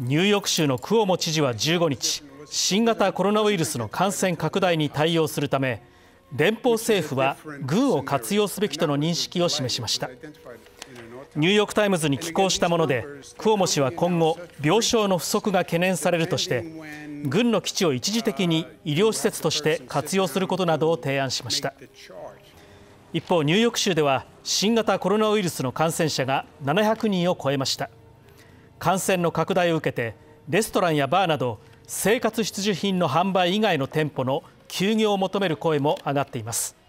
ニューヨーク州のクオモ知事は15日、新型コロナウイルスの感染拡大に対応するため、連邦政府は軍を活用すべきとの認識を示しました。ニューヨーク・タイムズに寄稿したもので、クオモ氏は今後、病床の不足が懸念されるとして、軍の基地を一時的に医療施設として活用することなどを提案しました。一方、ニューヨーク州では新型コロナウイルスの感染者が700人を超えました。感染の拡大を受けてレストランやバーなど生活必需品の販売以外の店舗の休業を求める声も上がっています